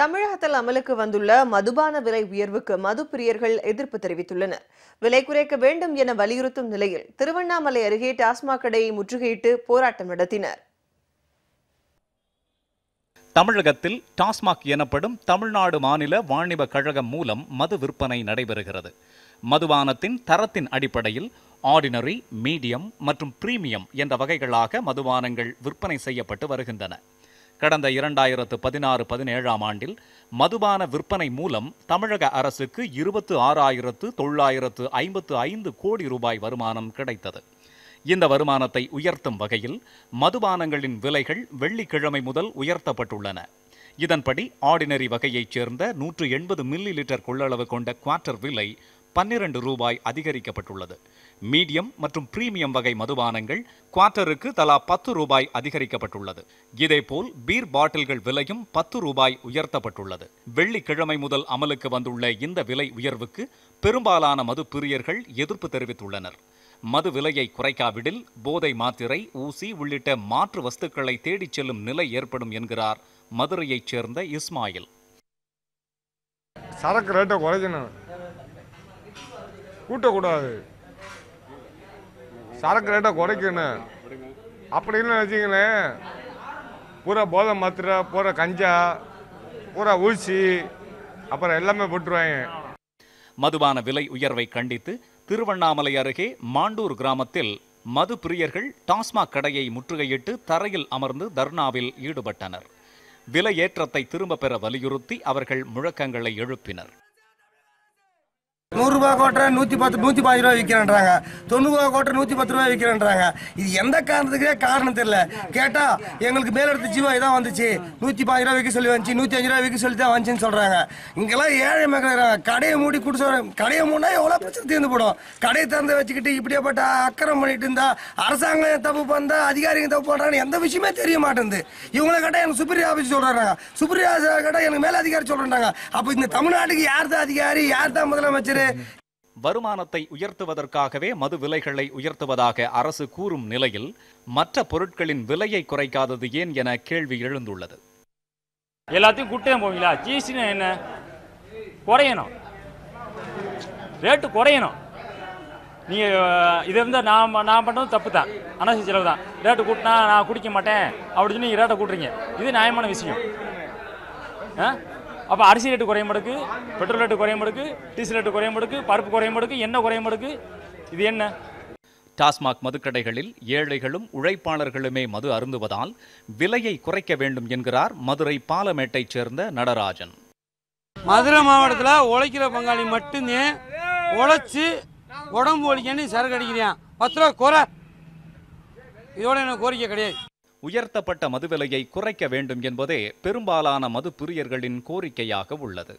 தமிழகத்தில் அமலுக்கு வந்துள்ள மதுபான விலை உயர்வுக்கு மது பிரியர்கள் எதிர்ப்பு தெரிவித்துள்ளனர் விலை குறைக்க வேண்டும் என வலியுறுத்தும் நிலையில் திருவண்ணாமலை அருகே டாஸ்மாக் கடையை முற்றுகையிட்டு போராட்டம் நடத்தினர் தமிழகத்தில் டாஸ்மாக் எனப்படும் தமிழ்நாடு மாநில வாணிப கழகம் மூலம் மது விற்பனை நடைபெறுகிறது மதுபானத்தின் தரத்தின் அடிப்படையில் ஆர்டினரி மீடியம் மற்றும் பிரீமியம் என்ற வகைகளாக மதுபானங்கள் விற்பனை செய்யப்பட்டு வருகின்றன கடந்த இரண்டாயிரத்து பதினாறு பதினேழாம் ஆண்டில் மதுபான விற்பனை மூலம் தமிழக அரசுக்கு இருபத்து ஆறாயிரத்து தொள்ளாயிரத்து ஐம்பத்து ஐந்து கோடி ரூபாய் வருமானம் கிடைத்தது இந்த வருமானத்தை உயர்த்தும் வகையில் மதுபானங்களின் விலைகள் வெள்ளிக்கிழமை முதல் உயர்த்தப்பட்டுள்ளன இதன்படி ஆர்டினரி வகையைச் சேர்ந்த நூற்று எண்பது மில்லி லிட்டர் கொள்ளளவு கொண்ட குவார்ட்டர் விலை பன்னிரண்டு ரூபாய் அதிகரிக்கப்பட்டுள்ளது மீடியம் மற்றும் பிரீமியம் வகை மதுபானங்கள் குவார்ட்டருக்கு தலா பத்து ரூபாய் அதிகரிக்கப்பட்டுள்ளது இதேபோல் பீர் பாட்டில்கள் விலையும் பத்து ரூபாய் உயர்த்தப்பட்டுள்ளது வெள்ளிக்கிழமை முதல் அமலுக்கு வந்துள்ள இந்த விலை உயர்வுக்கு பெரும்பாலான மது பிரியர்கள் எதிர்ப்பு தெரிவித்துள்ளனர் மது விலையை குறைக்காவிடில் போதை மாத்திரை ஊசி உள்ளிட்ட மாற்று வஸ்துக்களை தேடிச் செல்லும் நிலை ஏற்படும் என்கிறார் மதுரையைச் சேர்ந்த இஸ்மாயில் சரக்கு ரேட்டை குறைக்கணும் கூட்டக்கூடாது சரக்கு ரேட்டை குறைக்கணும் அப்படின்னு வச்சிங்களேன் பூரா போதை மாத்திரை பூரா கஞ்சா பூரா ஊசி அப்புறம் எல்லாமே போட்டுருவாங்க மதுபான விலை உயர்வை கண்டித்து திருவண்ணாமலை அருகே மாண்டூர் கிராமத்தில் மது பிரியர்கள் டாஸ்மாக் கடையை முற்றுகையிட்டு தரையில் அமர்ந்து தர்ணாவில் ஈடுபட்டனர் விலை ஏற்றத்தை திரும்பப் பெற வலியுறுத்தி அவர்கள் முழக்கங்களை எழுப்பினர் நூறுரூபா கோட்டை நூற்றி பத்து நூற்றி பாதி ரூபா விற்கிறேன்றாங்க தொண்ணூறுரூவா கோட்டை நூற்றி பத்து ரூபா விற்கிறேன்றாங்க இது எந்த காரணத்துக்கே காரணம் தெரியல கேட்டால் எங்களுக்கு மேலெடுத்த ஜீவா இதான் வந்துச்சு நூற்றி பாதி ரூபா விற்க சொல்லி வந்துச்சு நூற்றி அஞ்சு ரூபா விற்க சொல்லி தான் வந்துச்சுன்னு சொல்கிறாங்க இங்கெல்லாம் ஏழை மக்கள் கடையை மூடி குடிச்சு கடையை மூடினா எவ்வளோ பிரச்சனை தீர்ந்து போடும் கடையை திறந்து வச்சுக்கிட்டு இப்படியேப்பட்ட அக்கறம் பண்ணிட்டு இருந்தா அரசாங்கம் தப்பு பண்ணா அதிகாரிங்க தப்பு பண்ணுறாங்கன்னு எந்த விஷயமே தெரிய மாட்டேங்குது இவங்களை கேட்டால் எனக்கு சுப்ரியா ஆஃபீஸ் சொல்கிறாங்க சுப்ரியா கேட்டால் எனக்கு மேலே அதிகாரி சொல்கிறாங்க அப்போ இந்த தமிழ்நாட்டுக்கு யார் தான் அதிகாரி யார் தான் முதலமைச்சர் வருமானத்தை உயர்த்துவதற்காகவே மது விலைகளை உயர்த்துவதாக அரசு கூறும் நிலையில் மற்ற பொருட்களின் விலையை குறைக்காதது ஏன் என கேள்வி எழுந்துள்ளது எல்லாத்தையும் கூட்டே போவீங்களா ஜிஎஸ்டி என்ன குறையணும் ரேட்டு குறையணும் நீங்க இது இருந்தால் நான் நான் பண்ணுறது தப்பு தான் அனாவசிய செலவு தான் ரேட்டு கூட்டினா நான் குடிக்க மாட்டேன் அப்படின்னு நீங்கள் ரேட்டை கூட்டுறீங்க இது நியாயமான விஷயம் ஆ அப்போ அரிசி ரேட்டு குறைய மாட்டுக்கு பெட்ரோல் ரேட்டு குறைய மாட்டுக்கு டீசல் ரேட்டு குறைய மாட்டுக்கு பருப்பு குறைய மாட்டுக்கு எண்ணெய் குறைய மாட்டுக்கு இது என்ன டாஸ்மாக் மதுக்கடைகளில் ஏழைகளும் உழைப்பாளர்களுமே மது அருந்துவதால் விலையை குறைக்க வேண்டும் என்கிறார் மதுரை பாலமேட்டைச் சேர்ந்த நடராஜன் மதுரை மாவட்டத்தில் உழைக்கிற பங்காளி மட்டுமே உழைச்சி உடம்பு ஒழிக்கணும் சரக்கு அடிக்கிறான் பத்து ரூபா குறை இதோட எனக்கு கோரிக்கை கிடையாது உயர்த்தப்பட்ட மதுவிலையை குறைக்க வேண்டும் என்பதே பெரும்பாலான மது பிரியர்களின் கோரிக்கையாக உள்ளது